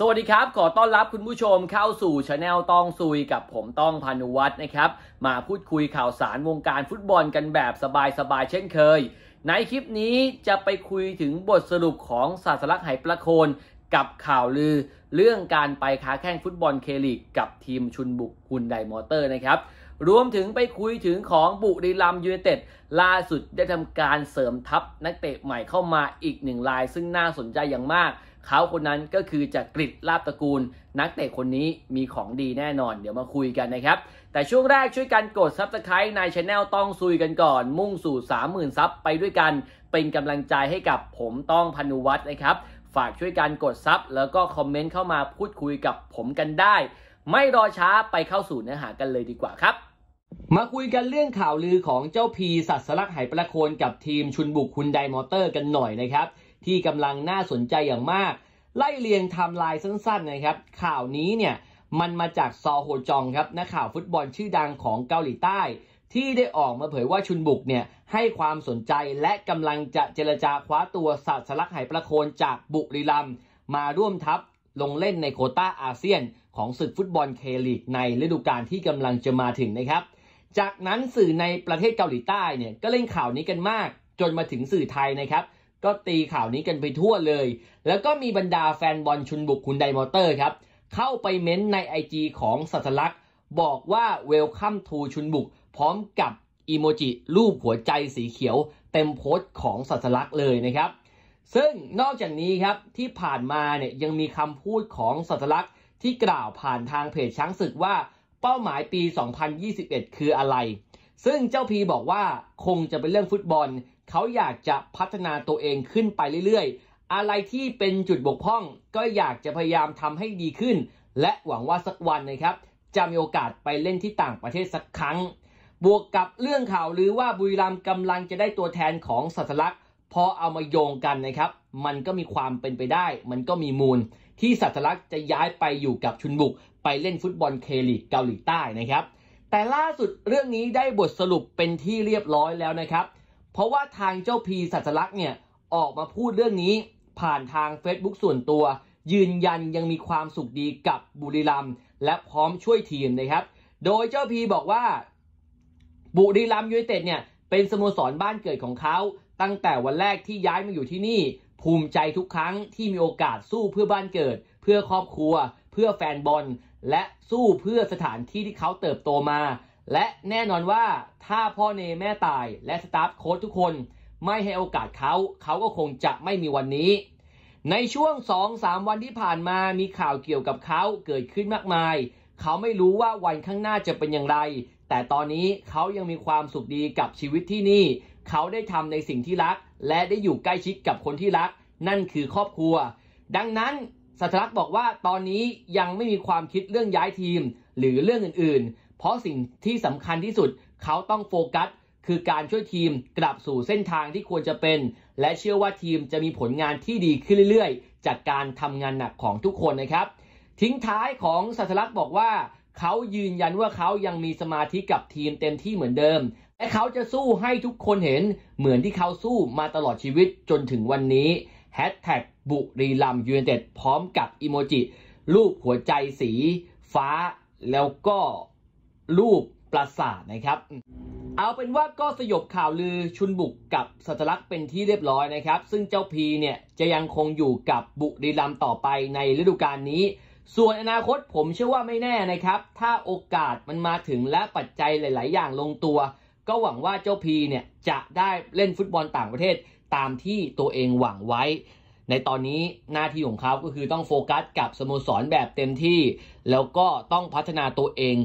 สวัสดีครับขอต้อนรับคุณผู้ชมเข้าสู่ชาแนลต้องซุยกับผมต้องพานุวัฒน์นะครับ มาพูดคุยข่าวสารวงการฟุตบอลกันแบบสบายๆเช่นเคย ในคลิปนี้จะไปคุยถึงบทสรุปของศาสลักไหประโคนกับข่าวลือ เรื่องการไปค้าแข่งฟุตบอลเคลีกกับทีมชุนบุกคุณไดมอเตอร์นะครับ รวมถึงไปคุยถึงของบุรีรัมยูเนเต็ดล่าสุดได้ทำการเสริมทัพนักเตะใหม่เข้ามาอีกหนึ่งรายซึ่งน่าสนใจอย่างมากเขาคนนั้นก็คือจากกริดลาบตระกูล นักเตะคนนี้มีของดีแน่นอน เดี๋ยวมาคุยกันนะครับ แต่ช่วงแรกช่วยกันกดซับสไคร b e ในช anel ต้องซุยกันก่อน มุ่งสู่ 30,000ซับไปด้วยกัน เป็นกำลังใจให้กับผมต้องพนุวัตรนะครับ ฝากช่วยกันกดซับแล้วก็คอมเมนต์เข้ามาพูดคุยกับผมกันได้ ไม่รอช้า ไปเข้าสู่เนื้อหากันเลยดีกว่าครับ มาคุยกันเรื่องข่าวลือของเจ้าพีสัตว์สลักหายประโคนกับทีมชุนบุกคุณไดมอเตอร์กันหน่อยนะครับที่กำลังน่าสนใจอย่างมากไล่เรียงไทม์ไลน์สั้นๆนะครับ ข่าวนี้เนี่ยมันมาจาก ซอโฮจองครับนักข่าวฟุตบอลชื่อดังของเกาหลีใต้ ที่ได้ออกมาเผยว่าชุนบุกเนี่ยให้ความสนใจและกำลังจะเจรจาคว้าตัวสัสลักไหประโคนจากบุรีรัมมาร่วมทัพลงเล่นในโคต้าอาเซียนของศึกฟุตบอลเคลีกในฤดูกาลที่กำลังจะมาถึงนะครับจากนั้นสื่อในประเทศเกาหลีใต้เนี่ยก็เล่นข่าวนี้กันมาก จนมาถึงสื่อไทยนะครับก็ตีข่าวนี้กันไปทั่วเลย แล้วก็มีบรรดาแฟนบอลชุนบุกคุณไดมอเตอร์ครับ เข้าไปเม้นใน IG ของสัตลักษ์บอกว่าเวลคัมทูชุนบุกพร้อมกับอีโมจิรูปหัวใจสีเขียว เต็มโพสต์ของสัตลักษ์เลยนะครับ ซึ่งนอกจากนี้ครับ ที่ผ่านมาเนี่ยยังมีคำพูดของสัตลักษ์ที่กล่าวผ่านทางเพจช้างศึกว่า เป้าหมายปี 2021 คืออะไร ซึ่งเจ้าพีบอกว่าคงจะเป็นเรื่องฟุตบอลเขาอยากจะพัฒนาตัวเองขึ้นไปเรื่อยๆ อะไรที่เป็นจุดบกพร่อง ก็อยากจะพยายามทำให้ดีขึ้น และหวังว่าสักวันนะครับจะมีโอกาสไปเล่นที่ต่างประเทศสักครั้ง บวกกับเรื่องข่าวหรือว่าบุรีรัมย์กำลังจะได้ตัวแทนของสัตลักษ์พอเอามาโยงกันนะครับ มันก็มีความเป็นไปได้ มันก็มีมูล ที่สัตลักษ์จะย้ายไปอยู่กับชุนบุก ไปเล่นฟุตบอลเคลีกเกาหลีใต้นะครับ แต่ล่าสุดเรื่องนี้ได้บทสรุปเป็นที่เรียบร้อยแล้วนะครับเพราะว่าทางเจ้าพีสัจลักษณ์เนี่ยออกมาพูดเรื่องนี้ผ่านทาง Facebook ส่วนตัว ยืนยันยังมีความสุขดีกับบุรีรัมและพร้อมช่วยทีมนะครับ โดยเจ้าพีบอกว่า บุรีรัมยูไนเต็ดเนี่ย เป็นสโมสรบ้านเกิดของเขา ตั้งแต่วันแรกที่ย้ายมาอยู่ที่นี่ ภูมิใจทุกครั้งที่มีโอกาสสู้เพื่อบ้านเกิด เพื่อครอบครัวเพื่อแฟนบอลและสู้เพื่อสถานที่ที่เขาเติบโตมาและแน่นอนว่าถ้าพ่อเนแม่ตายและสตาฟโค้ชทุกคน ไม่ให้โอกาสเขาเขาก็คงจะไม่มีวันนี้ ในช่วง2-3วันที่ผ่านมามีข่าวเกี่ยวกับเขาเกิดขึ้นมากมาย เขาไม่รู้ว่าวันข้างหน้าจะเป็นอย่างไร แต่ตอนนี้เขายังมีความสุขดีกับชีวิตที่นี่เขาได้ทำในสิ่งที่รัก และได้อยู่ใกล้ชิดกับคนที่รักนั่นคือครอบครัว ดังนั้นสัตลักษ์บอกว่าตอนนี้ยังไม่มีความคิดเรื่องย้ายทีม หรือเรื่องอื่นๆเพราะสิ่งที่สำคัญที่สุดเขาต้องโฟกัสคือการช่วยทีมกลับสู่เส้นทางที่ควรจะเป็น และเชื่อว่าทีมจะมีผลงานที่ดีขึ้นเรื่อยๆจากการทำงานหนักของทุกคนนะครับ ทิ้งท้ายของสัตลักษ์บอกว่า เขายืนยันว่าเขายังมีสมาธิกับทีมเต็มที่เหมือนเดิม และเขาจะสู้ให้ทุกคนเห็นเหมือนที่เขาสู้มาตลอดชีวิตจนถึงวันนี้แฮชแท็กบุรีลัมยูเนเต็ดพร้อมกับอีโมจิรูปหัวใจสี ฟ้าแล้วก็รูปปราสาทนะครับ เอาเป็นว่าก็สยบข่าวลือชุนบุกกับสัตลักษณ์เป็นที่เรียบร้อยนะครับ ซึ่งเจ้าพีเนี่ยจะยังคงอยู่กับบุรีรัมต่อไปในฤดูกาลนี้ ส่วนอนาคตผมเชื่อว่าไม่แน่นะครับ ถ้าโอกาสมันมาถึงและปัจจัยหลาย ๆ อย่างลงตัว ก็หวังว่าเจ้าพีเนี่ยจะได้เล่นฟุตบอลต่างประเทศตามที่ตัวเองหวังไว้ ในตอนนี้หน้าที่ของเขาก็คือต้องโฟกัสกับสโมสรแบบเต็มที่ แล้วก็ต้องพัฒนาตัวเอง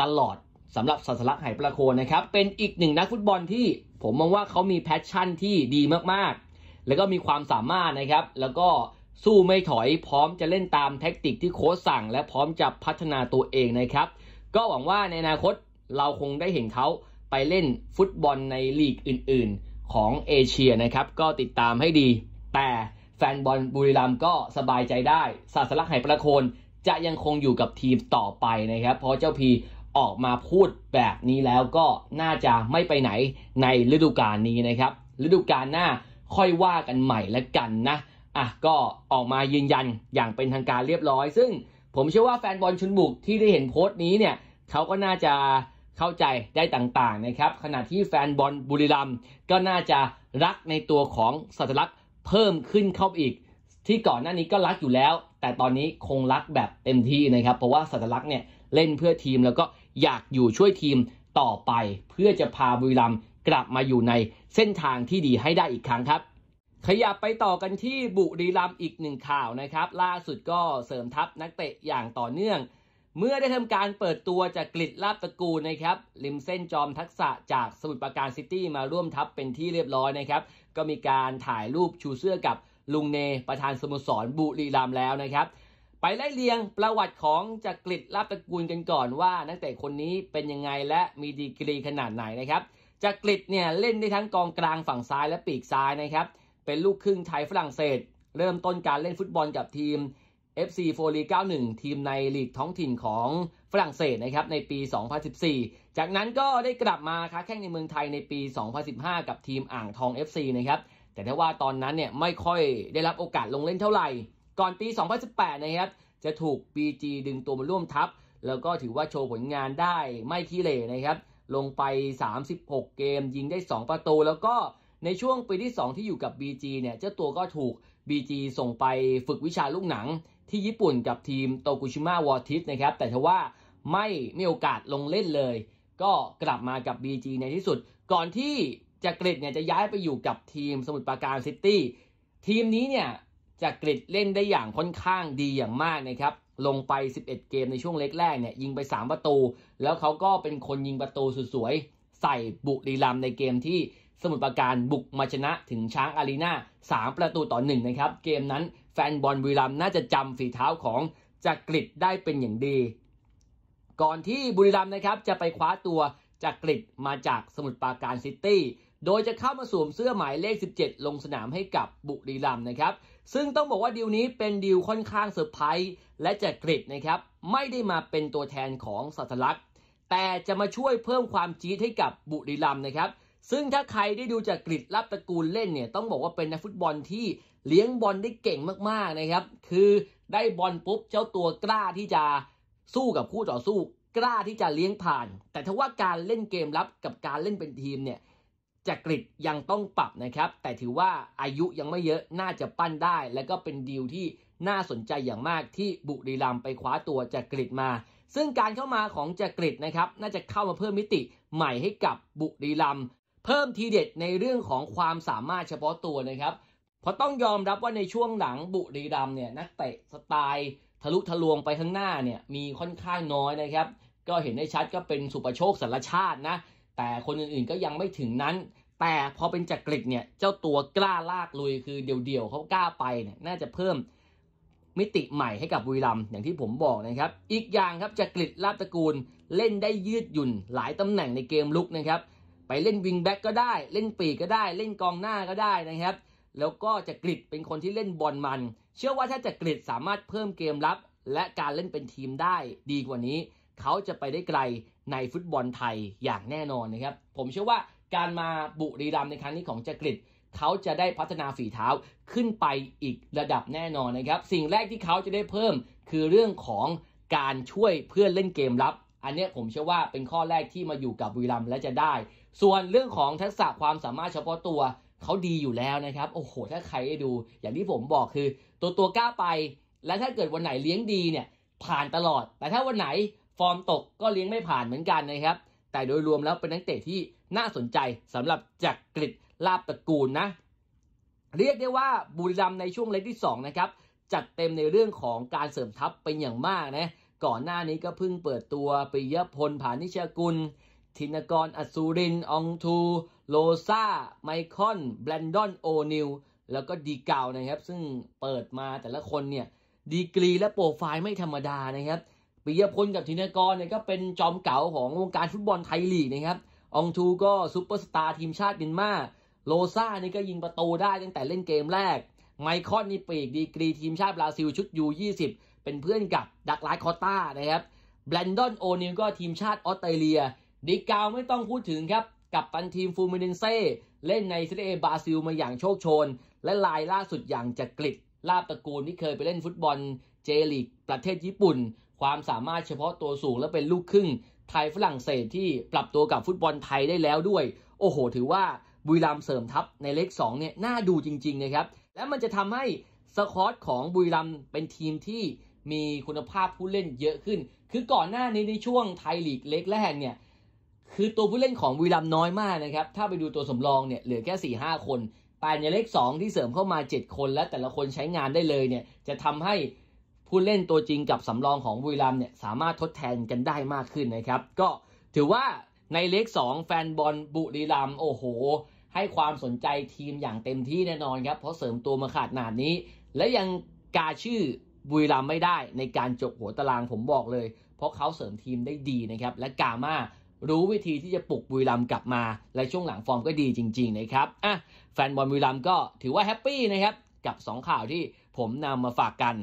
ตลอดสำหรับสัสลักไหประโคนนะครับเป็นอีกหนึ่งนักฟุตบอลที่ ผมมองว่าเขามีแพชชั่นที่ดีมาก ๆ แล้วก็มีความสามารถนะครับแล้วก็สู้ไม่ถอยพร้อมจะเล่นตามแท็กติกที่โค้ชสั่ง และพร้อมจะพัฒนาตัวเองนะครับก็หวังว่าในอนาคตเราคงได้เห็นเขาไปเล่นฟุตบอลในลีกอื่น ๆ ของเอเชียนะครับ ก็ติดตามให้ดี แต่แฟนบอลบุรีรัมย์ก็สบายใจได้ ศาสลักไหประโคนจะยังคงอยู่กับทีมต่อไปนะครับ เพราะเจ้าพีออกมาพูดแบบนี้แล้วก็น่าจะไม่ไปไหนในฤดูกาลนี้นะครับฤดูกาลหน้าค่อยว่ากันใหม่และกันนะอ่ะก็ออกมายืนยันอย่างเป็นทางการเรียบร้อย ซึ่งผมเชื่อว่าแฟนบอลชุนบุกที่ได้เห็นโพสต์นี้เนี่ยเขาก็น่าจะเข้าใจได้ต่างๆนะครับขณะที่แฟนบอลบุรีรัมก็น่าจะรักในตัวของสัตลักษณ์เพิ่มขึ้นเข้าอีก ที่ก่อนหน้านี้ก็รักอยู่แล้ว แต่ตอนนี้คงรักแบบเต็มที่นะครับเพราะว่าสัตลักษณ์เนี่ยเล่นเพื่อทีมแล้วก็อยากอยู่ช่วยทีมต่อไปเพื่อจะพาบุรีรัมย์กลับมาอยู่ในเส้นทางที่ดีให้ได้อีกครั้งครับ ขยับไปต่อกันที่บุรีรัมย์อีกหนึ่งข่าวนะครับ ล่าสุดก็เสริมทัพนักเตะอย่างต่อเนื่อง เมื่อได้ทำการเปิดตัวจากกลิดลาบตะกูลนะครับ ริมเส้นจอมทักษะจากสมุทรปราการซิตี้มาร่วมทัพเป็นที่เรียบร้อยนะครับ ก็มีการถ่ายรูปชูเสื้อกับลุงเนประธานสโมสรบุรีรัมย์แล้วนะครับไปไล่เรียงประวัติของจักริดลาบตระกูลกันก่อนว่านักเตะคนนี้เป็นยังไงและมีดีกรีขนาดไหนนะครับจักริดเนี่ยเล่นได้ทั้งกองกลางฝั่งซ้ายและปีกซ้ายนะครับเป็นลูกครึ่งไทยฝรั่งเศส เริ่มต้นการเล่นฟุตบอลกับทีม FC โฟลี91ทีมในลีกท้องถิ่นของฝรั่งเศสนะครับในปี 2014 จากนั้นก็ได้กลับมาค้าแข่งในเมืองไทยในปี2015กับทีมอ่างทอง FC นะครับแต่ถ้าว่าตอนนั้นเนี่ยไม่ค่อยได้รับโอกาสลงเล่นเท่าไหร่ก่อนปี 2018นะครับ จะถูก BG ดึงตัวมาร่วมทัพ แล้วก็ถือว่าโชว์ผลงานได้ไม่ขี้เหร่นะครับ ลงไป 36 เกมยิงได้ 2 ประตู แล้วก็ในช่วงปีที่ 2 ที่อยู่กับ BG เนี่ย เจ้าตัวก็ถูก BG ส่งไปฝึกวิชาลูกหนัง ที่ญี่ปุ่นกับทีม โตกุชิมะวอร์ทิสนะครับ แต่ทว่าไม่ มีโอกาสลงเล่นเลย ก็กลับมากับ BG ในที่สุด ก่อนที่จเกริดเนี่ยจะย้ายไปอยู่กับทีมสมุทรปราการซิตี้ ทีมนี้เนี่ยจากกริดเล่นได้อย่างค่อนข้างดีอย่างมากนะครับ ลงไป 11 เกมในช่วงเล็กแรกเนี่ยยิงไป 3 ประตู แล้วเขาก็เป็นคนยิงประตูสุดสวยใส่บุรีรัมในเกมที่สมุทรปราการบุกมาชนะถึงช้างอารีนา 3 ประตูต่อ 1 นะครับ เกมนั้นแฟนบอลบุรีรัมน่าจะจำฝีเท้าของจากกริดได้เป็นอย่างดี ก่อนที่บุรีรัมนะครับจะไปคว้าตัวจากกริดมาจากสมุทรปราการซิตี้โดยจะเข้ามาสวมเสื้อหมายเลข 17 ลงสนามให้กับบุรีรัมย์นะครับ ซึ่งต้องบอกว่าดีลนี้เป็นดีลค่อนข้างเซอร์ไพรส์และจะกริดนะครับ ไม่ได้มาเป็นตัวแทนของสัตลักษณ์แต่จะมาช่วยเพิ่มความจี๊ดให้กับบุรีรัมย์นะครับ ซึ่งถ้าใครได้ดูจากกริดรับตระกูลเล่นเนี่ย ต้องบอกว่าเป็นนักฟุตบอลที่เลี้ยงบอลได้เก่งมากๆนะครับ คือได้บอลปุ๊บเจ้าตัวกล้าที่จะสู้กับคู่ต่อสู้ กล้าที่จะเลี้ยงผ่าน แต่ถ้าว่าการเล่นเกมรับกับการเล่นเป็นทีมเนี่ยจักริดยังต้องปรับนะครับ แต่ถือว่าอายุยังไม่เยอะน่าจะปั้นได้ และก็เป็นดีลที่น่าสนใจอย่างมากที่บุรีรัมไปคว้าตัวจักริดมา ซึ่งการเข้ามาของจักริดนะครับ น่าจะเข้ามาเพิ่มมิติใหม่ให้กับบุรีรัมเพิ่มทีเด็ดในเรื่องของความสามารถเฉพาะตัวนะครับเพราะต้องยอมรับว่าในช่วงหลังบุรีรัมเนี่ยนักเตะสไตล์ ทะลุทะลวงไปข้างหน้าเนี่ยมีค่อนข้างน้อยนะครับ ก็เห็นได้ชัดก็เป็นสุประโชคสารชาตินะแต่คนอื่นๆก็ยังไม่ถึงนั้นแต่พอเป็นจากกริดเนี่ยเจ้าตัวกล้าลากลุย คือเดี่ยวเดี่ยวเขากล้าไปเนี่ยน่าจะเพิ่มมิติใหม่ให้กับบุรีรัมอย่างที่ผมบอกนะครับ อีกอย่างครับจากกริดลาบตระกูลเล่นได้ยืดหยุ่นหลายตำแหน่งในเกมลุกนะครับไปเล่นวิงแบ็กก็ได้เล่นปีกก็ได้เล่นกองหน้าก็ได้นะครับ แล้วก็จากกริดเป็นคนที่เล่นบอลมัน เชื่อว่าถ้าจากริดสามารถเพิ่มเกมรับ และการเล่นเป็นทีมได้ดีกว่านี้เขาจะไปได้ไกลในฟุตบอลไทยอย่างแน่นอนนะครับ ผมเชื่อว่าการมาบุรีรัมในครั้งนี้ของจักริดเขาจะได้พัฒนาฝีเท้าขึ้นไปอีกระดับแน่นอนนะครับ สิ่งแรกที่เขาจะได้เพิ่มคือเรื่องของการช่วยเพื่อนเล่นเกมรับ อันนี้ผมเชื่อว่าเป็นข้อแรกที่มาอยู่กับบุรีรัมและจะได้ ส่วนเรื่องของทักษะความสามารถเฉพาะตัวเขาดีอยู่แล้วนะครับ โอ้โห ถ้าใครได้ดู อย่างที่ผมบอกคือ ตัวตัวกล้าไป และถ้าเกิดวันไหนเลี้ยงดีเนี่ย ผ่านตลอด แต่ถ้าวันไหนฟอร์มตกก็เลี้ยงไม่ผ่านเหมือนกันนะครับ แต่โดยรวมแล้วเป็นนักเตะที่น่าสนใจสำหรับจักกริดลาบตระกูลนะ เรียกได้ว่าบุรีรัมในช่วงเล็กที่2นะครับจัดเต็มในเรื่องของการเสริมทัพเป็นอย่างมากนะ ก่อนหน้านี้ก็เพิ่งเปิดตัวปิยพลผานิชกุลธินกรอสูรินองทู โลซาไมคอนแบรนดอนโอนิวแล้วก็ดีเกานะครับ ซึ่งเปิดมาแต่ละคนเนี่ยดีกรีและโปรไฟล์ไม่ธรรมดานะครับปิยพลกับธินกรเนี่ยก็เป็นจอมเก่าของวงการฟุตบอลไทยลีกนะครับองทูก็ซูเปอร์สตาร์ทีมชาติบินมาโลซ่านี่ก็ยิงประตูได้ตั้งแต่เล่นเกมแรก ไมคอนนี่ปีกดีกรีทีมชาติบราซิลชุดยู20 เป็นเพื่อนกับดักไล์คอต้านะครับ แบรนดอนโอนิลก็ทีมชาติออสเตรเลีย ดีกาวไม่ต้องพูดถึงครับ กับปันทีมฟูมินนเซ่เล่นในซีเรียบราซิลมาอย่างโชคโชน และลายล่าสุดอย่างจักริดลาบตระกูลที่เคยไปเล่นฟุตบอล เจลีกประเทศญี่ปุ่น ความสามารถเฉพาะตัวสูงและเป็นลูกครึ่งไทยฝรั่งเศสที่ปรับตัวกับฟุตบอลไทยได้แล้วด้วย โอ้โห ถือว่าบุรีรัมเสริมทัพในเลขก2เนี่ยน่าดูจริงๆนะครับแล้วมันจะทำให้สกอตของบุรีรัมเป็นทีมที่มีคุณภาพผู้เล่นเยอะขึ้น คือก่อนหน้านี้ในช่วงไทยลีกเล็กแรกเนี่ย คือตัวผู้เล่นของบุรีรัมน้อยมากนะครับ ถ้าไปดูตัวสำรองเนี่ยเหลือแค่4ี่ห้าคนแต่ในเลข2ที่เสริมเข้ามา7คนและแต่ละคนใช้งานได้เลยเนี่ยจะทำให้ผู้เล่นตัวจริงกับสำรองของบุรีรัมเนี่ยสามารถทดแทนกันได้มากขึ้นนะครับ ก็ถือว่าในเลข2แฟนบอลบุรีรัมโอ้โห ให้ความสนใจทีมอย่างเต็มที่แน่นอนครับเพราะเสริมตัวมาขาดหนาดนี้ และยังกาชื่อบุรีรัมไม่ได้ในการจบหัวตารางผมบอกเลย เพราะเขาเสริมทีมได้ดีนะครับ และกามารู้วิธีที่จะปลุกบุรีรัมกลับมา และช่วงหลังฟอร์มก็ดีจริงๆนะครับอ่ะแฟนบอลบุรีรัมก็ถือว่าแฮปปี้นะครับกับ2 ข่าวที่ผมนำมาฝากกัน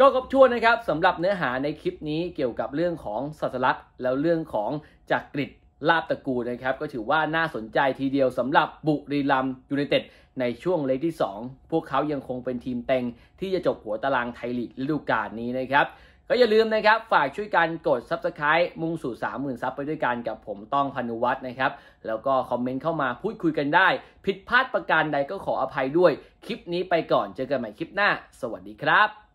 ก็ครบช้วนนะครับสำหรับเนื้อหาในคลิปนี้เกี่ยวกับเรื่องของสัสลักษณ์แล้วเรื่องของจักริดลาบตะกูนะครับ ก็ถือว่าน่าสนใจทีเดียวสำหรับบุรีรัมยูไนเต็ดในช่วงเลกที่2พวกเขายังคงเป็นทีมเต็งที่จะจบหัวตารางไทยลีกฤดูกาลนี้นะครับ ก็อย่าลืมนะครับ ฝากช่วยกันกด Subscribe มุ่งสู่ 30,000 ซับไปด้วยกันกับผมต้องพนุวัฒน์นะครับ แล้วก็คอมเมนต์เข้ามาพูดคุยกันได้ ผิดพลาดประการใดก็ขออภัยด้วย คลิปนี้ไปก่อนเจอกันใหม่คลิปหน้า สวัสดีครับ